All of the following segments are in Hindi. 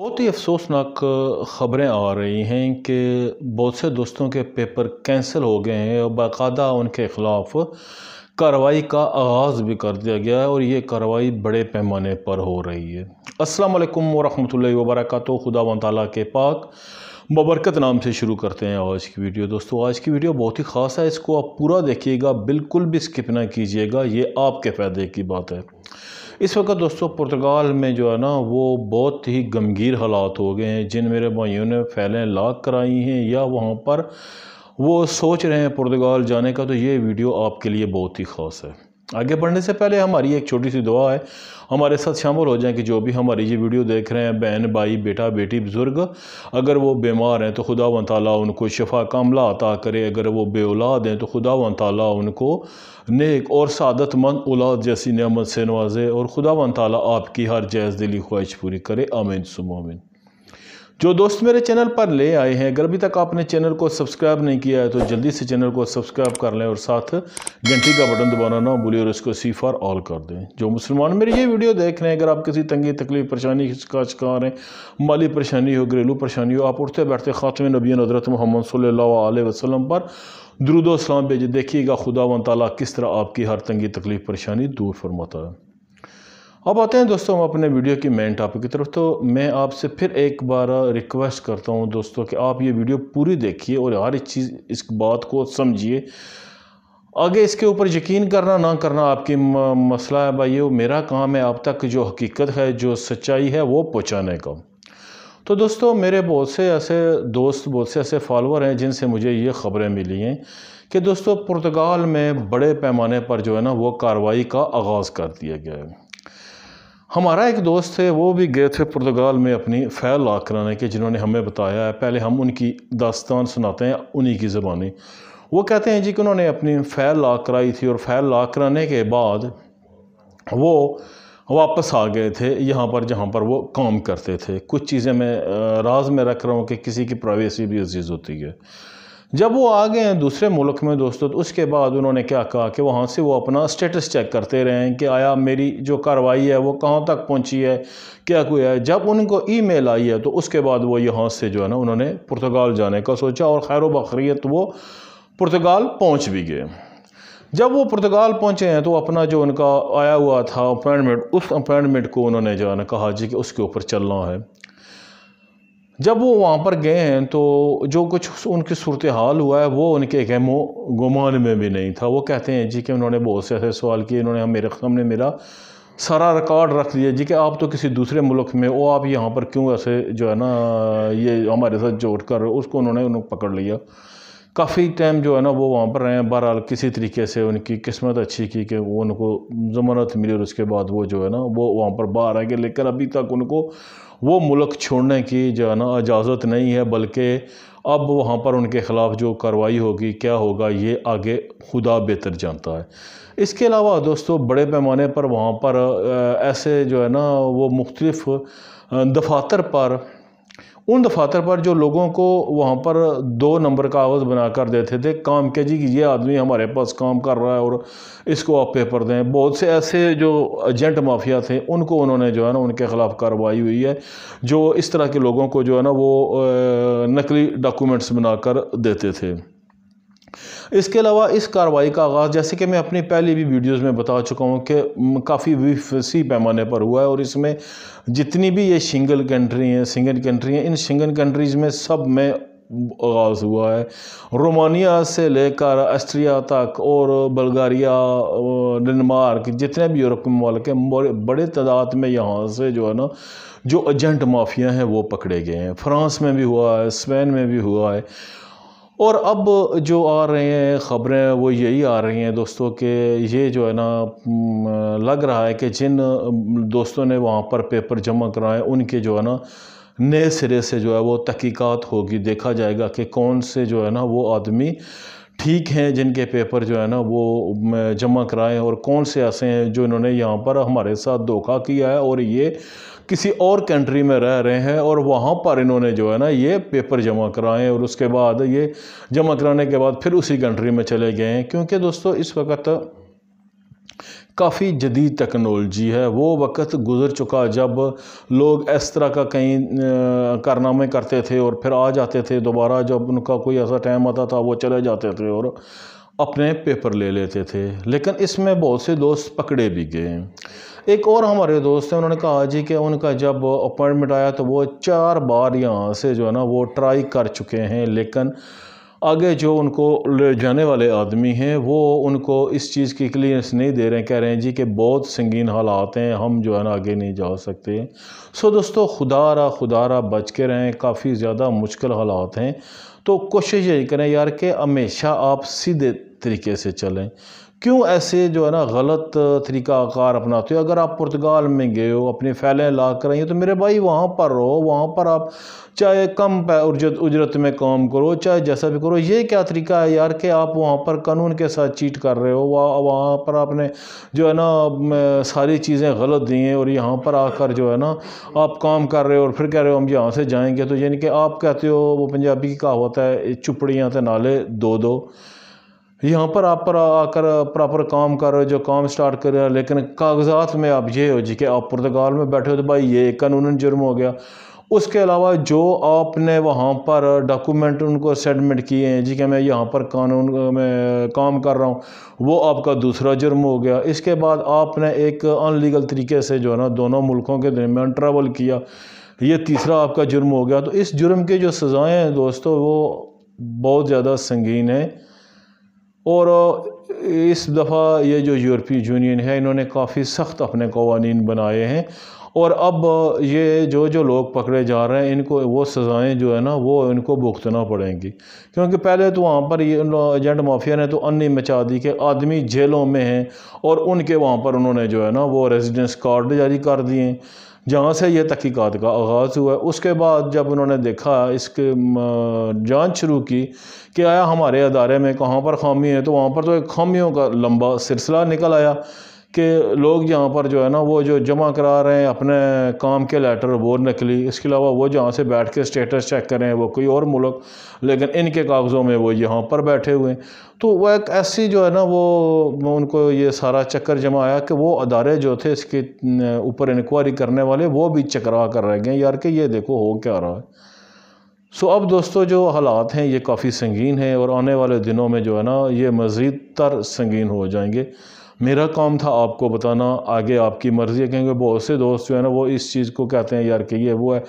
बहुत ही अफसोसनाक ख़बरें आ रही हैं कि बहुत से दोस्तों के पेपर कैंसिल हो गए हैं और बाकायदा उनके ख़िलाफ़ कार्रवाई का आगाज़ भी कर दिया गया है और ये कार्रवाई बड़े पैमाने पर हो रही है अस्सलाम वालेकुम वरहमतुल्लाहि खुदा व ताला के पाक बबरकत नाम से शुरू करते हैं आज की वीडियो दोस्तों आज की वीडियो बहुत ही ख़ास है इसको आप पूरा देखिएगा बिल्कुल भी स्किप ना कीजिएगा ये आपके फ़ायदे की बात है इस वक्त दोस्तों पुर्तगाल में जो है ना वो बहुत ही गमगीर हालात हो गए हैं जिन मेरे भाइयों ने फैलें लाक कराई हैं या वहाँ पर वो सोच रहे हैं पुर्तगाल जाने का तो ये वीडियो आपके लिए बहुत ही ख़ास है आगे बढ़ने से पहले हमारी एक छोटी सी दुआ है हमारे साथ शामिल हो जाएं कि जो भी हमारी ये वीडियो देख रहे हैं बहन भाई बेटा बेटी बुज़ुर्ग अगर वो बीमार हैं तो खुदा वन ताली उनको शफा कामला अता करे अगर वो औलाद हैं तो खुदा वन ताली उनको नेक और सदतमंद औलाद जैसी नमत से नवाजे और खुदा वन ताली आपकी हर जैज़ दिली ख्वाहिश पूरी करे आमीन सुमिन जो दोस्त मेरे चैनल पर ले आए हैं अगर अभी तक आपने चैनल को सब्सक्राइब नहीं किया है तो जल्दी से चैनल को सब्सक्राइब कर लें और साथ घंटी का बटन दबाना ना भूलिए और इसको सी फॉर ऑल कर दें जो मुसलमान मेरी ये वीडियो देख रहे हैं अगर आप किसी तंगी तकलीफ परेशानी का शिकार हैं माली परेशानी हो घरेलू परेशानी हो आप उठते बैठते ख़ात्म नबी हज़रत मोहम्मद सल्ला वसलम पर दरुदोसलाम भेज देखिएगा खुदा वन तला किस तरह आपकी हर तंगी तकलीफ़ परेशानी दूर फरमाता है अब आते हैं दोस्तों हम अपने वीडियो की मेन टॉपिक की तरफ तो मैं आपसे फिर एक बार रिक्वेस्ट करता हूं दोस्तों कि आप ये वीडियो पूरी देखिए और हर एक चीज़ इस बात को समझिए आगे इसके ऊपर यकीन करना ना करना आपकी मसला है भाई वो मेरा काम है आप तक जो हकीकत है जो सच्चाई है वो पहुँचाने का तो दोस्तों मेरे बहुत से ऐसे दोस्त बहुत से ऐसे फॉलोअर हैं जिनसे मुझे ये ख़बरें मिली हैं कि दोस्तों पुर्तगाल में बड़े पैमाने पर जो है ना वो कार्रवाई का आगाज़ कर दिया गया है हमारा एक दोस्त है वो भी गए थे पुर्तगाल में अपनी फैल ला कराने के जिन्होंने हमें बताया है पहले हम उनकी दास्तान सुनाते हैं उन्हीं की ज़बानी वो कहते हैं जी कि उन्होंने अपनी फैल ला कराई थी और फैल ला कराने के बाद वो वापस आ गए थे यहाँ पर जहाँ पर वो काम करते थे कुछ चीज़ें मैं राज में रख रहा हूँ कि किसी की प्राइवेसी भी अजीज़ होती है जब वो आ गए हैं दूसरे मुल्क में दोस्तों तो उसके बाद उन्होंने क्या कहा कि वहाँ से वो अपना स्टेटस चेक करते रहे कि आया मेरी जो कार्रवाई है वो कहाँ तक पहुँची है क्या कोई है जब उनको ईमेल आई है तो उसके बाद वो यहाँ से जो है ना उन्होंने पुर्तगाल जाने का सोचा और खैर बखरीत वो पुर्तगाल पहुँच भी गए जब वो पुर्तगाल पहुँचे हैं तो अपना जो उनका आया हुआ था अपॉइंटमेंट उस अपॉइंटमेंट को उन्होंने जो है ना कहा जी कि उसके ऊपर चलना है जब वो वहाँ पर गए हैं तो जो कुछ उनकी सूरत हाल हुआ है वो उनके गमो गुमान में भी नहीं था वो कहते हैं जी कि उन्होंने बहुत से ऐसे सवाल किए इन्होंने हम मेरे सामने मेरा सारा रिकॉर्ड रख दिया जी कि आप तो किसी दूसरे मुल्क में वो आप यहाँ पर क्यों ऐसे जो है ना ये हमारे साथ जोड़ कर उसको उन्होंने उन्होंने पकड़ लिया काफ़ी टाइम जो है ना वो वहाँ पर रहे हैं बहरहाल किसी तरीके से उनकी किस्मत अच्छी की कि वो उनको ज़मानत मिली और उसके बाद वो जो है ना वो वहाँ पर बाहर आ गए लेकिन अभी तक उनको वो मुल्क छोड़ने की जो है ना इजाज़त नहीं है बल्कि अब वहाँ पर उनके ख़िलाफ़ जो कार्रवाई होगी क्या होगा ये आगे खुदा बेहतर जानता है इसके अलावा दोस्तों बड़े पैमाने पर वहाँ पर ऐसे जो है ना वो मुख्तलिफ़ दफातर पर उन दफातर पर जो लोगों को वहाँ पर दो नंबर का कागज़ बना कर देते थे काम के जी ये आदमी हमारे पास काम कर रहा है और इसको आप पेपर दें बहुत से ऐसे जो एजेंट माफिया थे उनको उन्होंने जो है ना उनके ख़िलाफ़ कार्रवाई हुई है जो इस तरह के लोगों को जो है ना वो नकली डॉक्यूमेंट्स बनाकर देते थे इसके अलावा इस कार्रवाई का आगाज़ जैसे कि मैं अपनी पहली भी वीडियोज़ में बता चुका हूँ कि काफ़ी विफसी पैमाने पर हुआ है और इसमें जितनी भी ये शिंगल कंट्री हैं सिंगन कंट्री हैं इन शिंगन कंट्रीज़ में सब में आगाज़ हुआ है रोमानिया से लेकर आस्ट्रिया तक और बल्गारिया डनमार्क जितने भी यूरोप के ममालिक हैं बड़े तादाद में यहाँ से जो है ना जो एजेंट माफिया हैं वो पकड़े गए हैं फ्रांस में भी हुआ है स्पेन में भी हुआ है और अब जो आ रहे हैं ख़बरें वो यही आ रही हैं दोस्तों के ये जो है ना लग रहा है कि जिन दोस्तों ने वहाँ पर पेपर जमा कराए उनके जो है ना नए सिरे से जो है वो तहकीकात होगी देखा जाएगा कि कौन से जो है ना वो आदमी ठीक हैं जिनके पेपर जो है ना वो जमा कराएं और कौन से ऐसे हैं जो इन्होंने यहाँ पर हमारे साथ धोखा किया है और ये किसी और कंट्री में रह रहे हैं और वहाँ पर इन्होंने जो है ना ये पेपर जमा कराएं और उसके बाद ये जमा कराने के बाद फिर उसी कंट्री में चले गए हैं क्योंकि दोस्तों इस वक्त काफ़ी जदीद टेक्नोलॉजी है वो वक्त गुज़र चुका जब लोग इस तरह का कहीं कारनामे करते थे और फिर आ जाते थे दोबारा जब उनका कोई ऐसा टाइम आता था वो चले जाते थे और अपने पेपर ले लेते थे लेकिन इसमें बहुत से दोस्त पकड़े भी गए एक और हमारे दोस्त हैं उन्होंने कहा जी कि उनका जब अपॉइंटमेंट आया तो वो चार बार यहाँ से जो है ना वो ट्राई कर चुके हैं लेकिन आगे जो उनको ले जाने वाले आदमी हैं वो उनको इस चीज़ की क्लियरेंस नहीं दे रहे हैं कह रहे हैं जी कि बहुत संगीन हालात हैं हम जो है ना आगे नहीं जा सकते सो दोस्तों खुदा रहा बच के रहें काफ़ी ज़्यादा मुश्किल हालात हैं तो कोशिश यही करें यार कि हमेशा आप सीधे तरीके से चलें क्यों ऐसे जो है ना गलत तरीक़ाकार अपनाते हो अगर आप पुर्तगाल में गए हो अपने फैलें ला कर आई हो तो मेरे भाई वहाँ पर रहो वहाँ पर आप चाहे कम उजरत उजरत में काम करो चाहे जैसा भी करो ये क्या तरीका है यार कि आप वहाँ पर कानून के साथ चीट कर रहे हो वहाँ वहाँ पर आपने जो है ना सारी चीज़ें गलत दी हैं और यहाँ पर आकर जो है ना आप काम कर रहे हो और फिर कह रहे हो हम यहाँ से जाएँगे तो यानी कि आप कहते हो वो पंजाबी का होता है चुपड़ियाँ तो नाले दो दो यहाँ पर आप पर आकर प्रॉपर काम कर रहे हो जो काम स्टार्ट कर रहे हैं लेकिन कागजात में आप ये हो जी कि आप पुर्तगाल में बैठे हो तो भाई ये कानून जुर्म हो गया उसके अलावा जो आपने वहाँ पर डॉक्यूमेंट उनको सबमिट किए हैं जी कि मैं यहाँ पर कानून में काम कर रहा हूँ वो आपका दूसरा जुर्म हो गया इसके बाद आपने एक अनलीगल तरीके से जो है ना दोनों मुल्कों के दरमियान ट्रैवल किया ये तीसरा आपका जुर्म हो गया तो इस जुर्म की जो सज़ाएँ हैं दोस्तों वो बहुत ज़्यादा संगीन हैं और इस दफ़ा ये जो यूरोपीय यूनियन है इन्होंने काफ़ी सख्त अपने कवानीन बनाए हैं और अब ये जो जो लोग पकड़े जा रहे हैं इनको वो सज़ाएँ जो है ना वो इनको भुगतना पड़ेंगी क्योंकि पहले तो वहाँ पर ये एजेंट माफिया ने तो अन्नी मचा दी कि आदमी जेलों में हैं और उनके वहाँ पर उन्होंने जो है ना वो रेजिडेंस कार्ड जारी कर दिए जहाँ से यह तहकीक़ात का आगाज़ हुआ उसके बाद जब उन्होंने देखा इसके जांच शुरू की कि आया हमारे अदारे में कहाँ पर खामी है तो वहाँ पर तो एक खामियों का लंबा सिलसिला निकल आया कि लोग यहाँ पर जो है ना वो जो जमा करा रहे हैं अपने काम के लेटर वो नकली इसके अलावा वो जहाँ से बैठ के स्टेटस चेक करें वो कोई और मुल्क लेकिन इनके कागज़ों में वो यहाँ पर बैठे हुए हैं तो वह एक ऐसी जो है ना वो उनको ये सारा चक्कर जमा आया कि वो अदारे जो थे इसके ऊपर इंक्वायरी करने वाले वो भी चकरा कर रह गए यार कि ये देखो हो क्या रहा है सो अब दोस्तों जो हालात हैं ये काफ़ी संगीन हैं और आने वाले दिनों में जो है ना ये मज़ीद तर संगीन हो जाएंगे मेरा काम था आपको बताना आगे आपकी मर्ज़ी है क्योंकि बहुत से दोस्त जो है ना वो इस चीज़ को कहते हैं यार कि ये वो है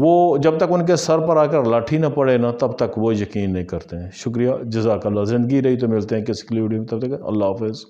वो जब तक उनके सर पर आकर लाठी ना पड़े ना तब तक वो यकीन नहीं करते हैं शुक्रिया जजाकल्ला ज़िंदगी रही तो मिलते हैं किसी क्लियो में तब तक अल्लाह हाफ